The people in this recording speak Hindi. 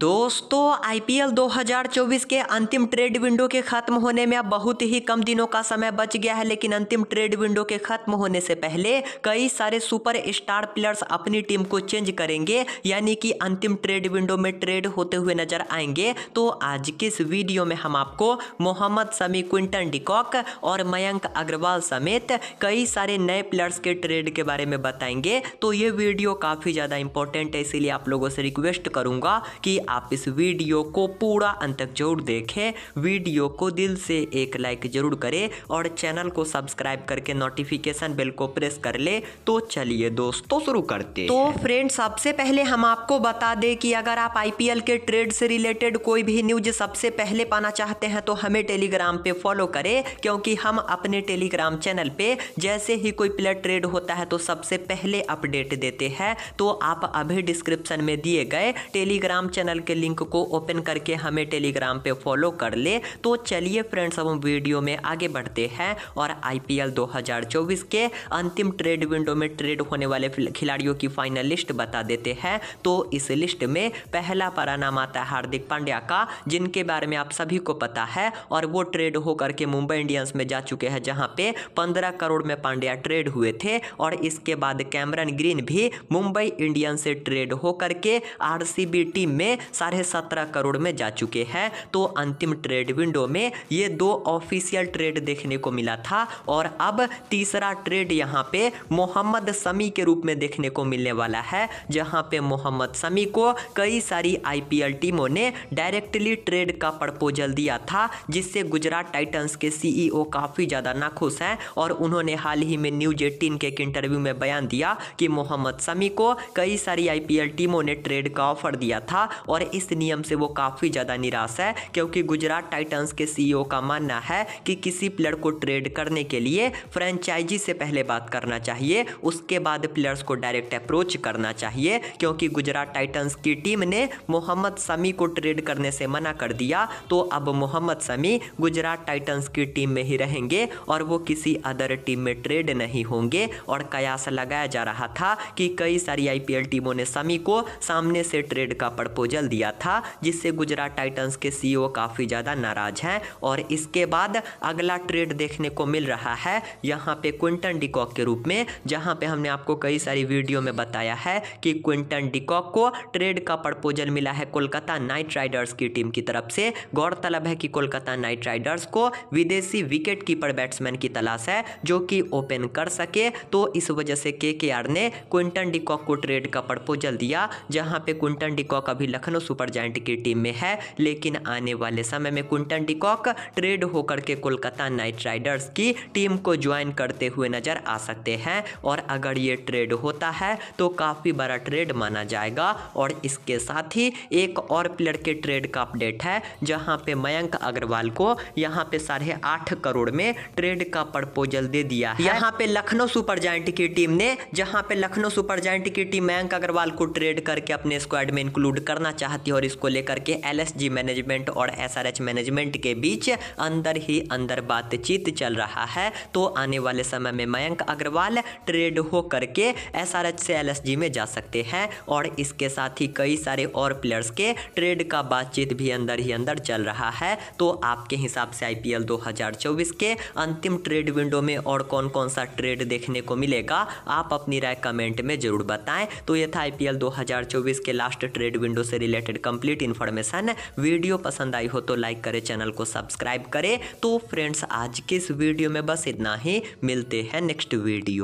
दोस्तों आईपीएल 2024 के अंतिम ट्रेड विंडो के खत्म होने में अब बहुत ही कम दिनों का समय बच गया है लेकिन अंतिम ट्रेड विंडो के खत्म होने से पहले कई सारे सुपर स्टार प्लेयर्स अपनी टीम को चेंज करेंगे यानी कि अंतिम ट्रेड विंडो में ट्रेड होते हुए नजर आएंगे तो आज के इस वीडियो में हम आपको मोहम्मद समी क्विंटन डिकॉक और मयंक अग्रवाल समेत कई सारे नए प्लेयर्स के ट्रेड के बारे में बताएंगे तो ये वीडियो काफ़ी ज़्यादा इंपॉर्टेंट है इसीलिए आप लोगों से रिक्वेस्ट करूंगा कि आप इस वीडियो को पूरा अंत तक जरूर देखें वीडियो को दिल से एक लाइक जरूर करें और चैनल को सब्सक्राइब करके नोटिफिकेशन बेल को प्रेस कर ले तो चलिए दोस्तों शुरू करते तो फ्रेंड सबसे पहले हम आपको बता दें कि अगर आप आईपीएल के ट्रेड से रिलेटेड कोई भी न्यूज सबसे पहले पाना चाहते हैं तो हमें टेलीग्राम पे फॉलो करें क्योंकि हम अपने टेलीग्राम चैनल पे जैसे ही कोई प्लेयर ट्रेड होता है तो सबसे पहले अपडेट देते हैं तो आप अभी डिस्क्रिप्शन में दिए गए टेलीग्राम चैनल चैनल के लिंक को ओपन करके हमें टेलीग्राम पे फॉलो कर ले तो चलिए फ्रेंड्स अब हम वीडियो में आगे बढ़ते हैं और आईपीएल 2024 के अंतिम ट्रेड विंडो में ट्रेड होने वाले खिलाड़ियों की फाइनल लिस्ट बता देते हैं तो इस लिस्ट में पहला पारा नाम आता है हार्दिक पांड्या का जिनके बारे में आप सभी को पता है और वो ट्रेड होकर के मुंबई इंडियंस में जा चुके हैं जहाँ पे पंद्रह करोड़ में पांड्या ट्रेड हुए थे और इसके बाद कैमरन ग्रीन भी मुंबई इंडियंस से ट्रेड होकर के आरसीबी टीम में साढ़े सत्रह करोड़ में जा चुके हैं तो अंतिम ट्रेड विंडो में ये दो ऑफिशियल ट्रेड देखने को मिला था और अब तीसरा ट्रेड यहाँ पे मोहम्मद समी के रूप में देखने को मिलने वाला है जहाँ पे मोहम्मद समी को कई सारी आई टीमों ने डायरेक्टली ट्रेड का प्रपोजल दिया था जिससे गुजरात टाइटन्स के सी e काफ़ी ज़्यादा नाखुश हैं और उन्होंने हाल ही में न्यूज एटीन के एक इंटरव्यू में बयान दिया कि मोहम्मद समी को कई सारी आईपीएल टीमों ने ट्रेड का ऑफर दिया था और इस नियम से वो काफ़ी ज़्यादा निराश है क्योंकि गुजरात टाइटंस के सीईओ e का मानना है कि किसी प्लेयर को ट्रेड करने के लिए फ्रेंचाइजी से पहले बात करना चाहिए उसके बाद प्लेयर्स को डायरेक्ट अप्रोच करना चाहिए क्योंकि गुजरात टाइटन्स की टीम ने मोहम्मद समी को ट्रेड करने से मना कर दिया तो अब मोहम्मद समी गुजरात टाइटन्स की टीम में ही रहेंगे और वो किसी अदर टीम में ट्रेड नहीं होंगे और कयास लगाया जा रहा था कि कई सारी आईपीएल टीमों ने समी को सामने से ट्रेड का प्रपोजल सिग्नल दिया था जिससे गुजरात टाइटंस के सीईओ e काफ़ी ज़्यादा नाराज हैं और इसके बाद अगला ट्रेड देखने को मिल रहा है यहाँ पे क्विंटन डिकॉक के रूप में जहाँ पे हमने आपको कई सारी वीडियो में बताया है कि क्विंटन डिकॉक को ट्रेड का प्रपोजल मिला है कोलकाता नाइट राइडर्स की टीम की तरफ से गौरतलब है कि कोलकाता नाइट राइडर्स को विदेशी विकेट कीपर बैट्समैन की तलाश है जो कि ओपन कर सके तो इस वजह से के ने क्विंटन डिकॉक को ट्रेड का प्रपोजल दिया जहाँ पे क्विंटन डिकॉक अभी लखनऊ लखनऊ सुपर जायंट की टीम में है लेकिन आने वाले समय में कुंटन डिकॉक ट्रेड होकर के कोलकाता नाइट राइडर्स की टीम को ज्वाइन करते हुए नज़र आ सकते हैं और अगर ये ट्रेड होता है तो काफ़ी बड़ा ट्रेड माना जाएगा और इसके साथ ही एक और प्लेयर के ट्रेड का अपडेट है जहां पे मयंक अग्रवाल को यहां पे साढ़े आठ करोड़ में ट्रेड का प्रपोजल दे दिया है यहां पे लखनऊ सुपर जायंट की टीम ने जहां पे लखनऊ सुपर जैंट की टीम मयंक अग्रवाल को ट्रेड करके अपने स्क्वाड में इंक्लूड करना चाहती है और इसको लेकर के एल मैनेजमेंट और एस मैनेजमेंट के बीच अंदर ही अंदर बातचीत चल रहा है तो आने वाले समय में मयंक अग्रवाल ट्रेड हो करके एस से एल में जा सकते हैं और इसके साथ ही कई सारे और प्लेयर्स के ट्रेड का बातचीत भी अंदर ही अंदर चल रहा है तो आपके हिसाब से आई 2024 के अंतिम ट्रेड विंडो में और कौन कौन सा ट्रेड देखने को मिलेगा आप अपनी राय कमेंट में जरूर बताएं तो यह था आई 2024 के लास्ट ट्रेड विंडो से रिलेटेड कंप्लीट इन्फॉर्मेशन वीडियो पसंद आई हो तो लाइक करें चैनल को सब्सक्राइब करें तो फ्रेंड्स आज के इस वीडियो में बस इतना ही मिलते हैं नेक्स्ट वीडियो